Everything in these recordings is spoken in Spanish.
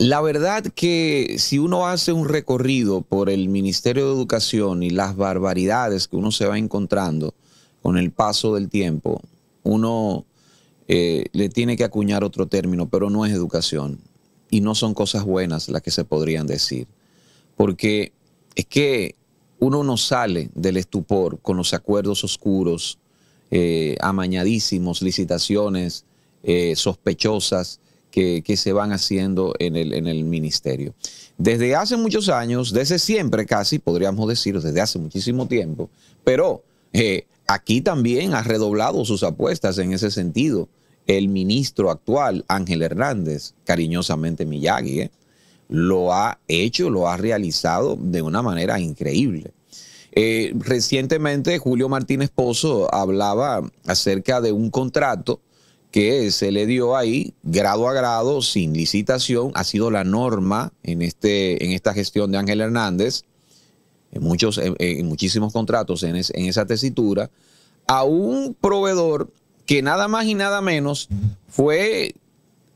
La verdad que si uno hace un recorrido por el Ministerio de Educación y las barbaridades que uno se va encontrando con el paso del tiempo, uno eh, le tiene que acuñar otro término, pero no es educación. Y no son cosas buenas las que se podrían decir. Porque es que uno no sale del estupor con los acuerdos oscuros, eh, amañadísimos, licitaciones eh, sospechosas que, se van haciendo en el, ministerio. Desde hace muchos años, desde siempre casi, podríamos decir, desde hace muchísimo tiempo, pero eh, aquí también ha redoblado sus apuestas en ese sentido el ministro actual, Ángel Hernández, cariñosamente Miyagi, eh, lo ha hecho, lo ha realizado de una manera increíble. Eh, recientemente Julio Martínez Pozo hablaba acerca de un contrato que se le dio ahí, grado a grado, sin licitación, ha sido la norma en, este, en esta gestión de Ángel Hernández, en, muchos, en, muchísimos contratos en, esa tesitura, a un proveedor que nada más y nada menos fue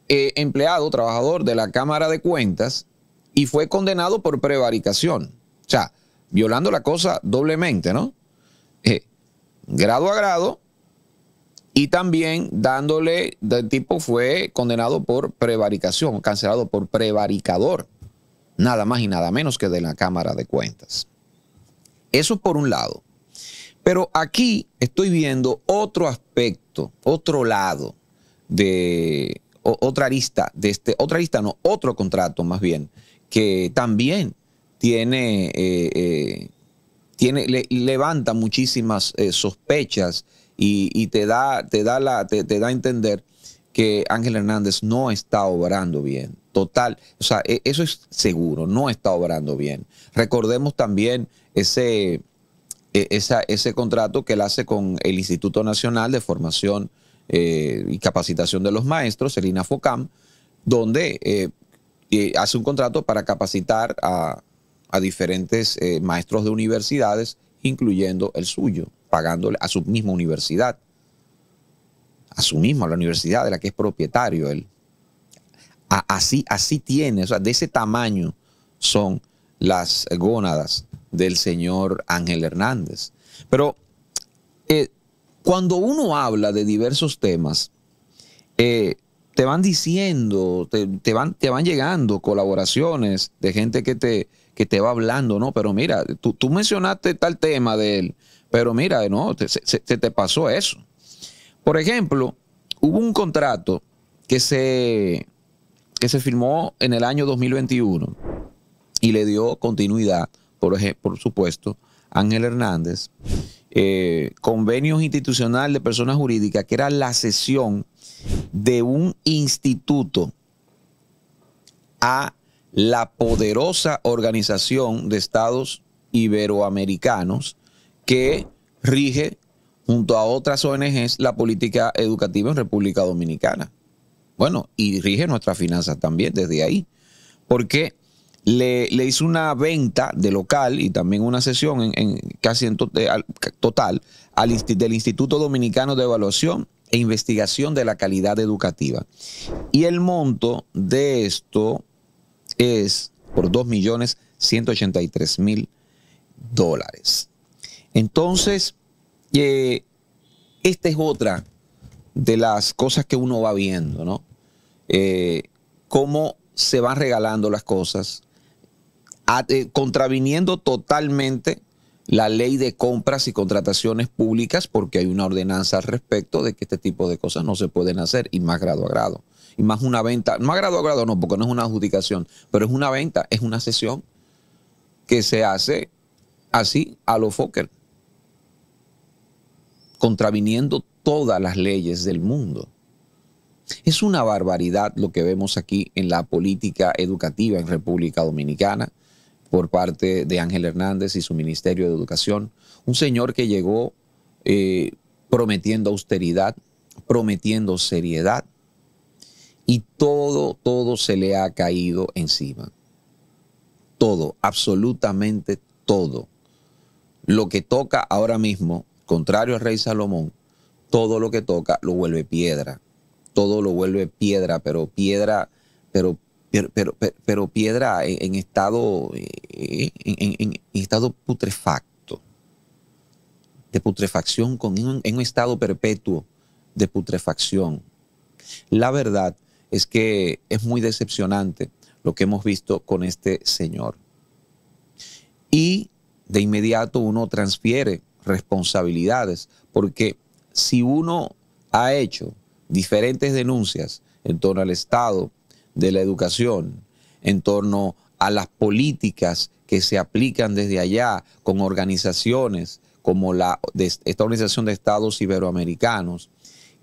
eh, empleado, trabajador de la Cámara de Cuentas y fue condenado por prevaricación. O sea, violando la cosa doblemente, ¿no? Eh, grado a grado, y también dándole, el tipo fue condenado por prevaricación, cancelado por prevaricador, nada más y nada menos que de la Cámara de Cuentas. Eso por un lado. Pero aquí estoy viendo otro aspecto, otro lado de otra arista, de este, otra arista no, otro contrato más bien, que también tiene, eh, eh, tiene levanta muchísimas eh, sospechas y, te, da, te, da la, te, da a entender que Ángel Hernández no está obrando bien. Total, o sea, e, eso es seguro, no está obrando bien. Recordemos también ese, e, ese contrato que él hace con el Instituto Nacional de Formación eh, y Capacitación de los Maestros, el INAFOCAM, donde eh, hace un contrato para capacitar a diferentes eh, maestros de universidades, incluyendo el suyo pagándole a su misma universidad, a su misma, a la universidad de la que es propietario él. así, así tiene, o sea, de ese tamaño son las gónadas del señor Ángel Hernández. Pero eh, cuando uno habla de diversos temas, eh, te van diciendo, te, van, te, van, llegando colaboraciones de gente que te, que te va hablando, ¿no? Pero mira, tú, tú mencionaste tal tema de él, pero mira, no, se, te pasó eso. Por ejemplo, hubo un contrato que se, que se firmó en el año 2021 y le dio continuidad, por, ejemplo, por supuesto, Ángel Hernández, convenio eh, convenios institucional de personas jurídicas, que era la cesión de un instituto a la poderosa organización de estados iberoamericanos que rige junto a otras ONGs la política educativa en República Dominicana. Bueno, y rige nuestras finanzas también desde ahí, porque le, hizo una venta de local y también una sesión en, casi en eh, total al, del Instituto Dominicano de Evaluación e Investigación de la Calidad Educativa. Y el monto de esto es por 2.183.000 dólares. Entonces, eh, esta es otra de las cosas que uno va viendo, ¿no? Eh, cómo se van regalando las cosas, eh, contraviniendo totalmente la ley de compras y contrataciones públicas, porque hay una ordenanza al respecto de que este tipo de cosas no se pueden hacer, y más grado a grado, y más una venta, no a grado a grado no, porque no es una adjudicación, pero es una venta, es una sesión que se hace así a lo Fokker contraviniendo todas las leyes del mundo. Es una barbaridad lo que vemos aquí en la política educativa en República Dominicana por parte de Ángel Hernández y su Ministerio de Educación. Un señor que llegó eh, prometiendo austeridad, prometiendo seriedad, y todo, todo se le ha caído encima. Todo, absolutamente todo. Lo que toca ahora mismo contrario al rey Salomón, todo lo que toca lo vuelve piedra. Todo lo vuelve piedra, pero piedra, pero, pero, pero, piedra en, estado, eh, en, estado putrefacto, de putrefacción, con, en un estado perpetuo de putrefacción. La verdad es que es muy decepcionante lo que hemos visto con este señor. Y de inmediato uno transfiere responsabilidades, porque si uno ha hecho diferentes denuncias en torno al estado de la educación, en torno a las políticas que se aplican desde allá con organizaciones como la de esta organización de estados iberoamericanos,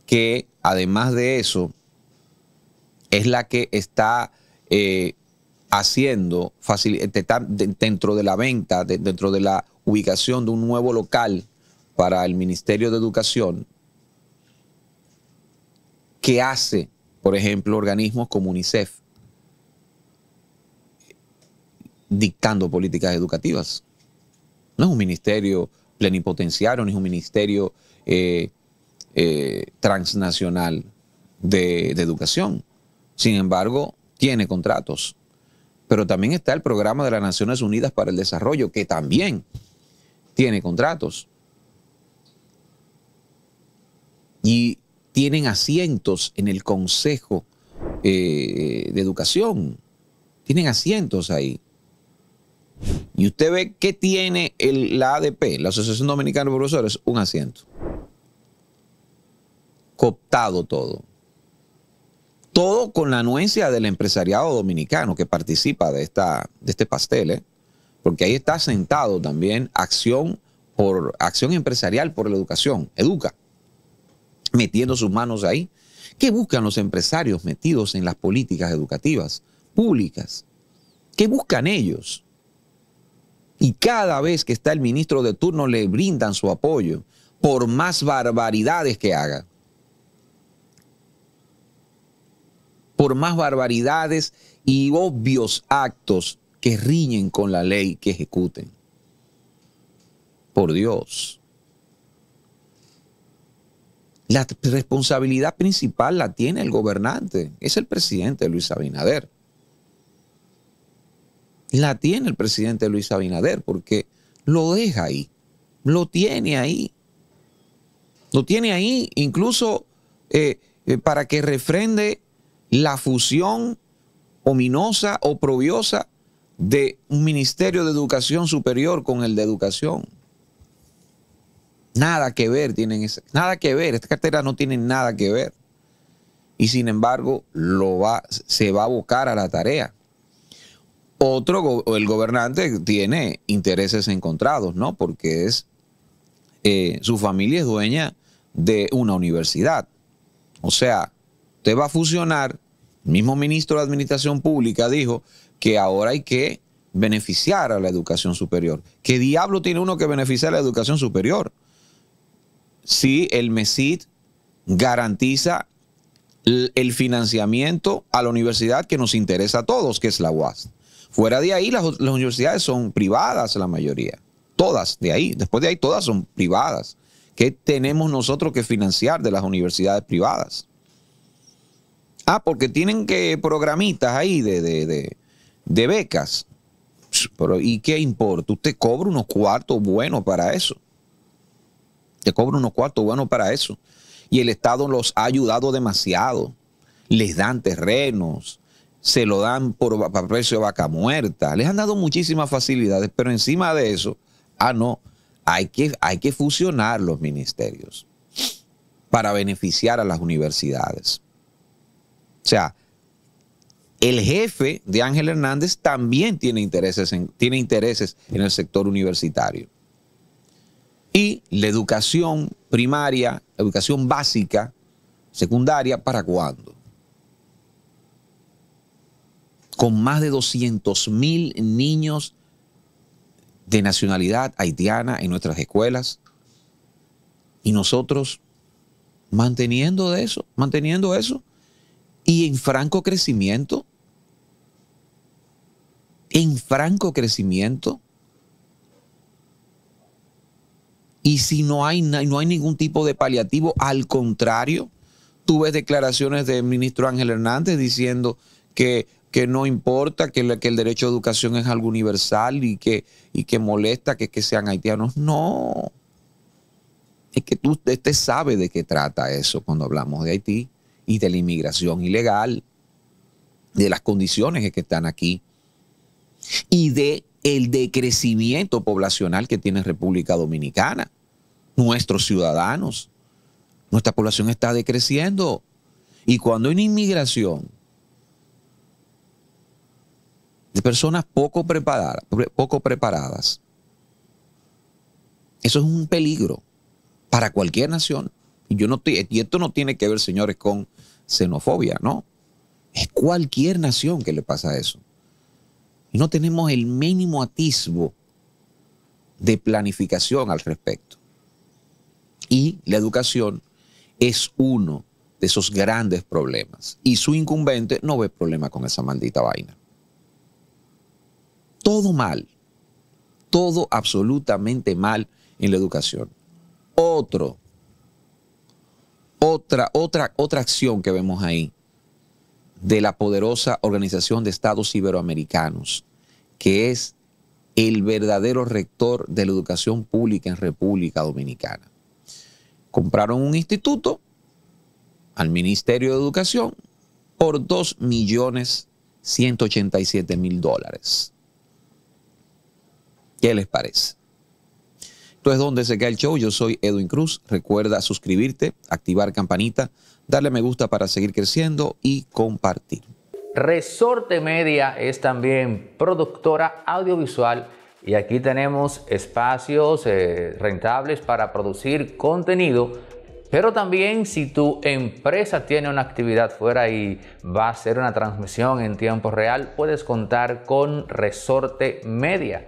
que además de eso es la que está eh, haciendo dentro de la venta, dentro de la ubicación de un nuevo local para el Ministerio de Educación que hace, por ejemplo, organismos como UNICEF dictando políticas educativas. No es un ministerio plenipotenciario, ni es un ministerio eh, eh, transnacional de educación. Sin embargo, tiene contratos. Pero también está el programa de las Naciones Unidas para el Desarrollo, que también tiene contratos. Y tienen asientos en el Consejo eh, de Educación. Tienen asientos ahí. Y usted ve que tiene la ADP, la Asociación Dominicana de Profesores, un asiento. Cooptado todo. Todo con la anuencia del empresariado dominicano que participa de, esta, de este pastel. ¿eh? porque ahí está sentado también acción por acción empresarial por la educación, educa, metiendo sus manos ahí. ¿Qué buscan los empresarios metidos en las políticas educativas públicas? ¿Qué buscan ellos? Y cada vez que está el ministro de turno le brindan su apoyo, por más barbaridades que haga. Por más barbaridades y obvios actos que riñen con la ley que ejecuten. Por Dios. La responsabilidad principal la tiene el gobernante, es el presidente Luis Abinader. La tiene el presidente Luis Abinader porque lo deja ahí, lo tiene ahí. Lo tiene ahí incluso eh, eh, para que refrende la fusión ominosa, oprobiosa de un ministerio de educación superior con el de educación. Nada que ver tienen esa, nada que ver, esta cartera no tiene nada que ver. Y sin embargo, lo va, se va a abocar a la tarea. Otro, el gobernante tiene intereses encontrados, ¿no? Porque es, eh, su familia es dueña de una universidad. O sea, usted va a fusionar, el mismo ministro de Administración Pública dijo, que ahora hay que beneficiar a la educación superior. ¿Qué diablo tiene uno que beneficiar a la educación superior? Si el MESID garantiza el financiamiento a la universidad que nos interesa a todos, que es la UAS. Fuera de ahí, las, universidades son privadas la mayoría. Todas de ahí. Después de ahí, todas son privadas. ¿Qué tenemos nosotros que financiar de las universidades privadas? Ah, porque tienen que programitas ahí de de becas. Pero, ¿y qué importa? Usted cobra unos cuartos buenos para eso. Te cobra unos cuartos buenos para eso. Y el Estado los ha ayudado demasiado. Les dan terrenos, se lo dan por, precio de vaca muerta. Les han dado muchísimas facilidades, pero encima de eso, ah, no, hay que, hay que fusionar los ministerios para beneficiar a las universidades. O sea, el jefe de Ángel Hernández también tiene intereses en, tiene intereses en el sector universitario. Y la educación primaria, la educación básica, secundaria, ¿para cuándo? Con más de 200 mil niños de nacionalidad haitiana en nuestras escuelas. Y nosotros manteniendo de eso, manteniendo eso y en franco crecimiento. En franco crecimiento. Y si no hay, no hay ningún tipo de paliativo, al contrario, tuve declaraciones del ministro Ángel Hernández diciendo que, que no importa, que, el derecho a educación es algo universal y que, y que molesta que, que sean haitianos. No. Es que tú, te sabe de qué trata eso cuando hablamos de Haití y de la inmigración ilegal, de las condiciones que están aquí y de el decrecimiento poblacional que tiene República Dominicana. Nuestros ciudadanos, nuestra población está decreciendo. Y cuando hay una inmigración de personas poco preparadas, eso es un peligro para cualquier nación no y esto no tiene que ver, señores, con xenofobia, ¿no? Es cualquier nación que le pasa eso. Y no tenemos el mínimo atisbo de planificación al respecto. Y la educación es uno de esos grandes problemas. Y su incumbente no ve problema con esa maldita vaina. Todo mal, todo absolutamente mal en la educación. Otro otra, otra, otra acción que vemos ahí de la poderosa Organización de Estados Iberoamericanos, que es el verdadero rector de la educación pública en República Dominicana. Compraron un instituto al Ministerio de Educación por 2.187.000 millones mil dólares. ¿Qué les parece? Tú es donde se cae el show. Yo soy Edwin Cruz. Recuerda suscribirte, activar campanita, darle me gusta para seguir creciendo y compartir. Resorte Media es también productora audiovisual y aquí tenemos espacios eh, rentables para producir contenido. Pero también si tu empresa tiene una actividad fuera y va a hacer una transmisión en tiempo real, puedes contar con Resorte Media